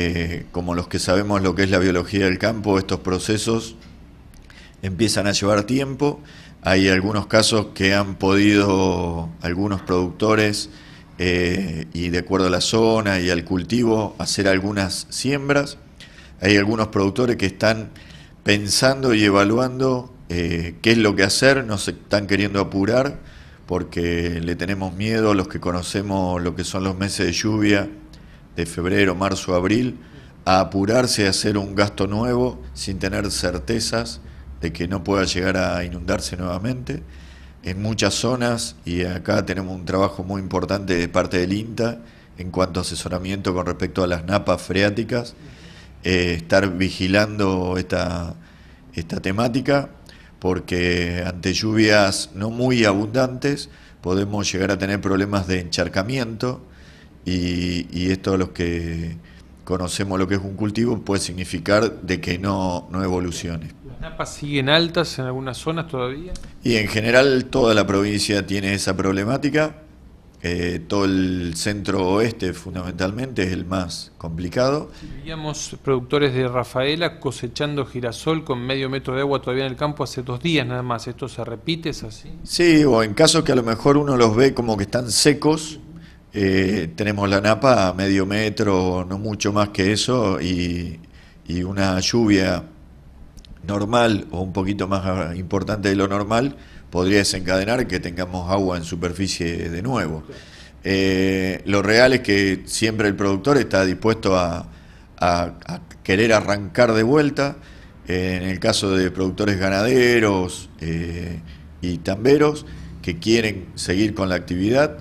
Eh, como los que sabemos lo que es la biología del campo, estos procesos empiezan a llevar tiempo. Hay algunos casos que han podido algunos productores eh, y de acuerdo a la zona y al cultivo hacer algunas siembras. Hay algunos productores que están pensando y evaluando eh, qué es lo que hacer, no se están queriendo apurar porque le tenemos miedo, a los que conocemos lo que son los meses de lluvia, de febrero, marzo, abril, a apurarse a hacer un gasto nuevo sin tener certezas de que no pueda llegar a inundarse nuevamente. En muchas zonas, y acá tenemos un trabajo muy importante de parte del INTA en cuanto a asesoramiento con respecto a las napas freáticas, eh, estar vigilando esta, esta temática, porque ante lluvias no muy abundantes podemos llegar a tener problemas de encharcamiento, y, y esto los que conocemos lo que es un cultivo puede significar de que no, evolucione. ¿Las napas siguen altas en algunas zonas todavía? Y en general toda la provincia tiene esa problemática. Eh, todo el centro oeste fundamentalmente es el más complicado. Veíamos productores de Rafaela cosechando girasol con medio metro de agua todavía en el campo hace dos días nada más. ¿Esto se repite? ¿Es así? Sí, o en casos que a lo mejor uno los ve como que están secos eh, tenemos la napa a medio metro, no mucho más que eso, y, una lluvia normal o un poquito más importante de lo normal podría desencadenar que tengamos agua en superficie de nuevo. Eh, lo real es que siempre el productor está dispuesto a, querer arrancar de vuelta. Eh, en el caso de productores ganaderos y tamberos que quieren seguir con la actividad,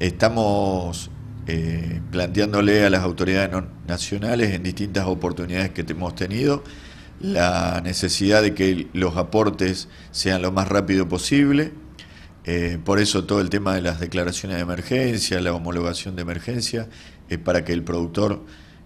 Estamos eh, planteándole a las autoridades nacionales en distintas oportunidades que hemos tenido la necesidad de que los aportes sean lo más rápido posible. Eh, por eso todo el tema de las declaraciones de emergencia, la homologación de emergencia, es para que el productor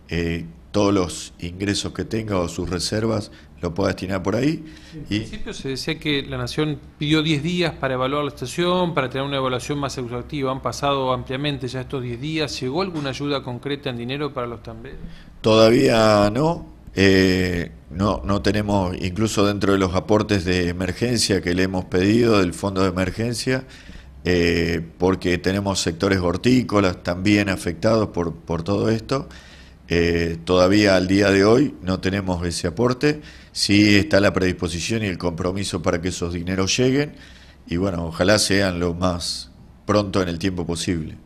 eh, todos los ingresos que tenga o sus reservas lo pueda destinar por ahí. En principio se decía que la Nación pidió 10 días para evaluar la estación, para tener una evaluación más exhaustiva. Han pasado ampliamente ya estos 10 días. ¿Llegó alguna ayuda concreta en dinero para los tambores? Todavía no. Eh, no, no tenemos, incluso dentro de los aportes de emergencia que le hemos pedido del fondo de emergencia, eh, porque tenemos sectores hortícolas también afectados por, por todo esto. Eh, todavía al día de hoy no tenemos ese aporte, sí está la predisposición y el compromiso para que esos dineros lleguen y bueno, ojalá sean lo más pronto en el tiempo posible.